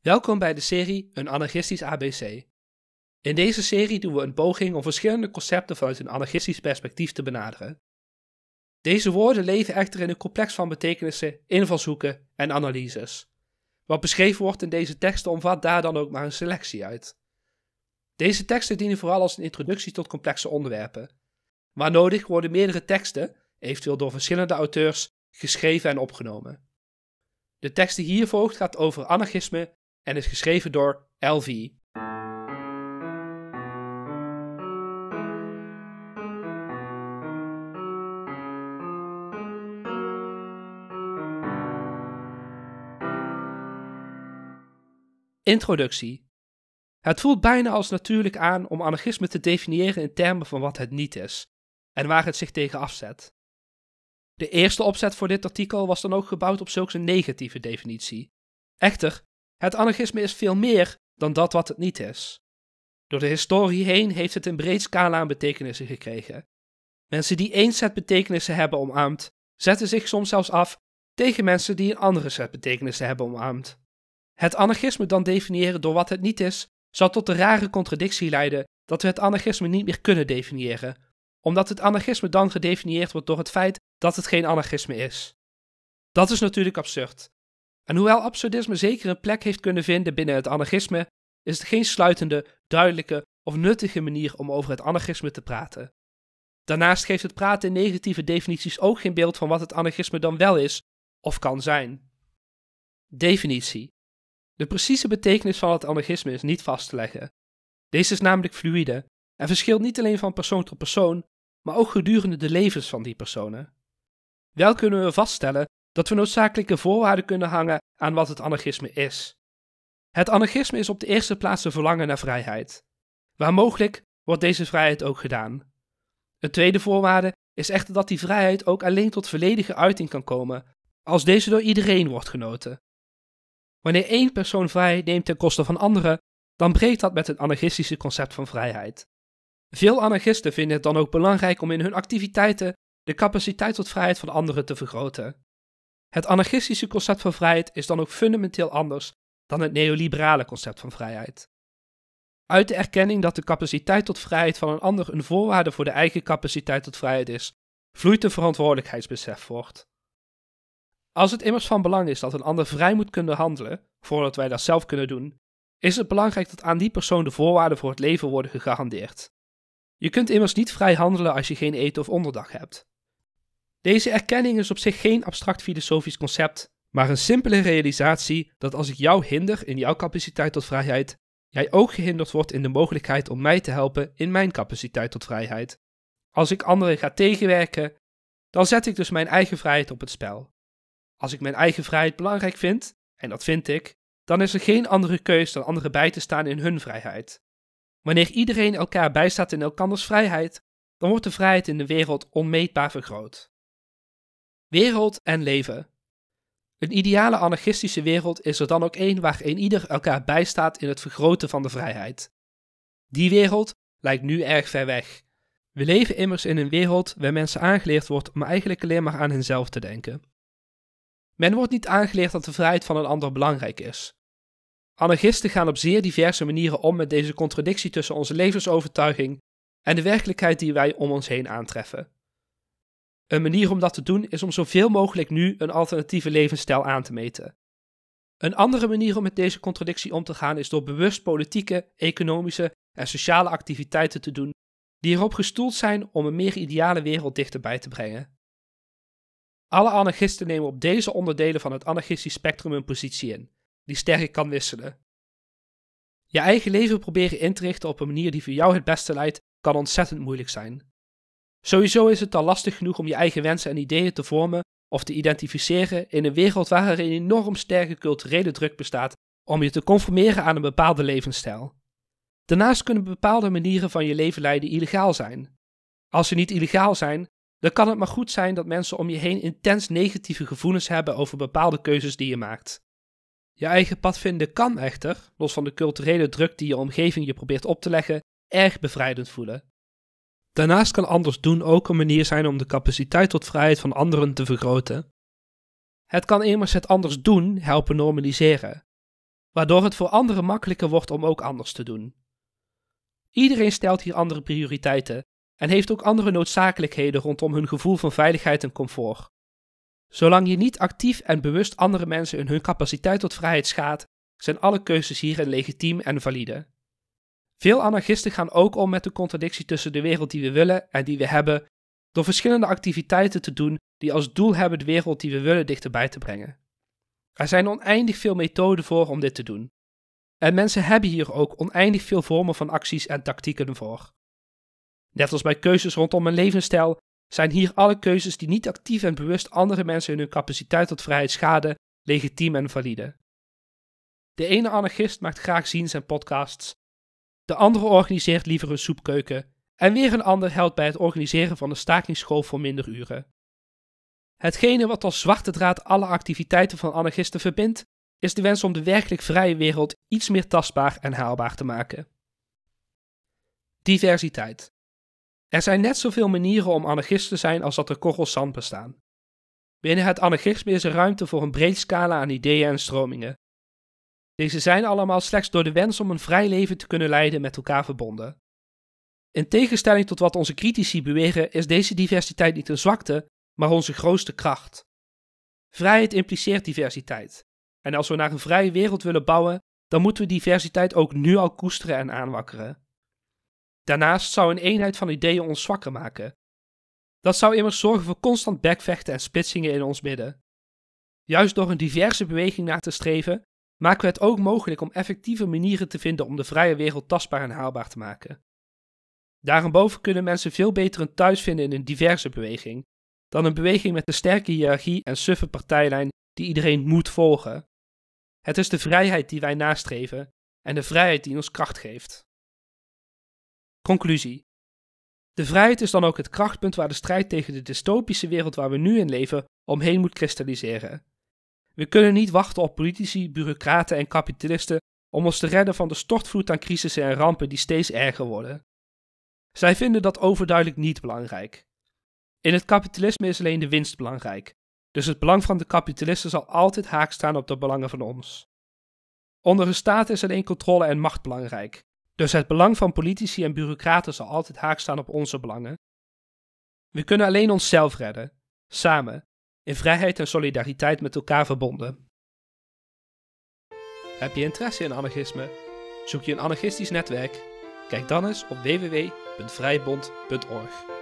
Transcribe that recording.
Welkom bij de serie Een anarchistisch ABC. In deze serie doen we een poging om verschillende concepten vanuit een anarchistisch perspectief te benaderen. Deze woorden leven echter in een complex van betekenissen, invalshoeken en analyses. Wat beschreven wordt in deze teksten omvat daar dan ook maar een selectie uit. Deze teksten dienen vooral als een introductie tot complexe onderwerpen. Waar nodig worden meerdere teksten, eventueel door verschillende auteurs, geschreven en opgenomen. De tekst die hier volgt gaat over anarchisme en is geschreven door LV. Introductie. Het voelt bijna als natuurlijk aan om anarchisme te definiëren in termen van wat het niet is en waar het zich tegen afzet. De eerste opzet voor dit artikel was dan ook gebouwd op zulks een negatieve definitie. Echter, het anarchisme is veel meer dan dat wat het niet is. Door de historie heen heeft het een breed scala aan betekenissen gekregen. Mensen die één set betekenissen hebben omarmd, zetten zich soms zelfs af tegen mensen die een andere set betekenissen hebben omarmd. Het anarchisme dan definiëren door wat het niet is, zal tot de rare contradictie leiden dat we het anarchisme niet meer kunnen definiëren, omdat het anarchisme dan gedefinieerd wordt door het feit dat het geen anarchisme is. Dat is natuurlijk absurd, en hoewel absurdisme zeker een plek heeft kunnen vinden binnen het anarchisme, is het geen sluitende, duidelijke of nuttige manier om over het anarchisme te praten. Daarnaast geeft het praten in negatieve definities ook geen beeld van wat het anarchisme dan wel is of kan zijn. Definitie. De precieze betekenis van het anarchisme is niet vast te leggen. Deze is namelijk fluïde en verschilt niet alleen van persoon tot persoon, maar ook gedurende de levens van die personen. Wel kunnen we vaststellen dat we noodzakelijke voorwaarden kunnen hangen aan wat het anarchisme is. Het anarchisme is op de eerste plaats een verlangen naar vrijheid. Waar mogelijk wordt deze vrijheid ook gedaan. Een tweede voorwaarde is echter dat die vrijheid ook alleen tot volledige uiting kan komen als deze door iedereen wordt genoten. Wanneer één persoon vrij neemt ten koste van anderen, dan breekt dat met het anarchistische concept van vrijheid. Veel anarchisten vinden het dan ook belangrijk om in hun activiteiten de capaciteit tot vrijheid van anderen te vergroten. Het anarchistische concept van vrijheid is dan ook fundamenteel anders dan het neoliberale concept van vrijheid. Uit de erkenning dat de capaciteit tot vrijheid van een ander een voorwaarde voor de eigen capaciteit tot vrijheid is, vloeit een verantwoordelijkheidsbesef voort. Als het immers van belang is dat een ander vrij moet kunnen handelen, voordat wij dat zelf kunnen doen, is het belangrijk dat aan die persoon de voorwaarden voor het leven worden gegarandeerd. Je kunt immers niet vrij handelen als je geen eten of onderdak hebt. Deze erkenning is op zich geen abstract filosofisch concept, maar een simpele realisatie dat als ik jou hinder in jouw capaciteit tot vrijheid, jij ook gehinderd wordt in de mogelijkheid om mij te helpen in mijn capaciteit tot vrijheid. Als ik anderen ga tegenwerken, dan zet ik dus mijn eigen vrijheid op het spel. Als ik mijn eigen vrijheid belangrijk vind, en dat vind ik, dan is er geen andere keus dan anderen bij te staan in hun vrijheid. Wanneer iedereen elkaar bijstaat in elkanders vrijheid, dan wordt de vrijheid in de wereld onmeetbaar vergroot. Wereld en leven. Een ideale anarchistische wereld is er dan ook één waar een ieder elkaar bijstaat in het vergroten van de vrijheid. Die wereld lijkt nu erg ver weg. We leven immers in een wereld waar mensen aangeleerd wordt om eigenlijk alleen maar aan henzelf te denken. Men wordt niet aangeleerd dat de vrijheid van een ander belangrijk is. Anarchisten gaan op zeer diverse manieren om met deze contradictie tussen onze levensovertuiging en de werkelijkheid die wij om ons heen aantreffen. Een manier om dat te doen is om zoveel mogelijk nu een alternatieve levensstijl aan te meten. Een andere manier om met deze contradictie om te gaan is door bewust politieke, economische en sociale activiteiten te doen die erop gestoeld zijn om een meer ideale wereld dichterbij te brengen. Alle anarchisten nemen op deze onderdelen van het anarchistisch spectrum een positie in, die sterk kan wisselen. Je eigen leven proberen in te richten op een manier die voor jou het beste leidt, kan ontzettend moeilijk zijn. Sowieso is het al lastig genoeg om je eigen wensen en ideeën te vormen of te identificeren in een wereld waar er een enorm sterke culturele druk bestaat om je te conformeren aan een bepaalde levensstijl. Daarnaast kunnen bepaalde manieren van je leven leiden illegaal zijn. Als ze niet illegaal zijn, dan kan het maar goed zijn dat mensen om je heen intens negatieve gevoelens hebben over bepaalde keuzes die je maakt. Je eigen pad vinden kan echter, los van de culturele druk die je omgeving je probeert op te leggen, erg bevrijdend voelen. Daarnaast kan anders doen ook een manier zijn om de capaciteit tot vrijheid van anderen te vergroten. Het kan immers het anders doen helpen normaliseren, waardoor het voor anderen makkelijker wordt om ook anders te doen. Iedereen stelt hier andere prioriteiten en heeft ook andere noodzakelijkheden rondom hun gevoel van veiligheid en comfort. Zolang je niet actief en bewust andere mensen in hun capaciteit tot vrijheid schaadt, zijn alle keuzes hierin legitiem en valide. Veel anarchisten gaan ook om met de contradictie tussen de wereld die we willen en die we hebben, door verschillende activiteiten te doen die als doel hebben de wereld die we willen dichterbij te brengen. Er zijn oneindig veel methoden voor om dit te doen. En mensen hebben hier ook oneindig veel vormen van acties en tactieken voor. Net als bij keuzes rondom een levensstijl zijn hier alle keuzes die niet actief en bewust andere mensen in hun capaciteit tot vrijheid schaden, legitiem en valide. De ene anarchist maakt graag zien zijn podcasts de andere organiseert liever een soepkeuken. En weer een ander helpt bij het organiseren van een stakingsschool voor minder uren. Hetgene wat als zwarte draad alle activiteiten van anarchisten verbindt, is de wens om de werkelijk vrije wereld iets meer tastbaar en haalbaar te maken. Diversiteit. Er zijn net zoveel manieren om anarchist te zijn als dat er korrels zand bestaan. Binnen het anarchisme is er ruimte voor een breed scala aan ideeën en stromingen. Deze zijn allemaal slechts door de wens om een vrij leven te kunnen leiden met elkaar verbonden. In tegenstelling tot wat onze critici beweren, is deze diversiteit niet een zwakte, maar onze grootste kracht. Vrijheid impliceert diversiteit. En als we naar een vrije wereld willen bouwen, dan moeten we diversiteit ook nu al koesteren en aanwakkeren. Daarnaast zou een eenheid van ideeën ons zwakker maken. Dat zou immers zorgen voor constant bekvechten en splitsingen in ons midden. Juist door een diverse beweging naar te streven, maken we het ook mogelijk om effectieve manieren te vinden om de vrije wereld tastbaar en haalbaar te maken. Daarboven kunnen mensen veel beter een thuis vinden in een diverse beweging, dan een beweging met een sterke hiërarchie en suffe partijlijn die iedereen moet volgen. Het is de vrijheid die wij nastreven en de vrijheid die ons kracht geeft. Conclusie. De vrijheid is dan ook het krachtpunt waar de strijd tegen de dystopische wereld waar we nu in leven omheen moet kristalliseren. We kunnen niet wachten op politici, bureaucraten en kapitalisten om ons te redden van de stortvloed aan crisissen en rampen die steeds erger worden. Zij vinden dat overduidelijk niet belangrijk. In het kapitalisme is alleen de winst belangrijk, dus het belang van de kapitalisten zal altijd haak staan op de belangen van ons. Onder een staat is alleen controle en macht belangrijk, dus het belang van politici en bureaucraten zal altijd haak staan op onze belangen. We kunnen alleen onszelf redden, samen, in vrijheid en solidariteit met elkaar verbonden. Heb je interesse in anarchisme? Zoek je een anarchistisch netwerk? Kijk dan eens op www.vrijbond.org.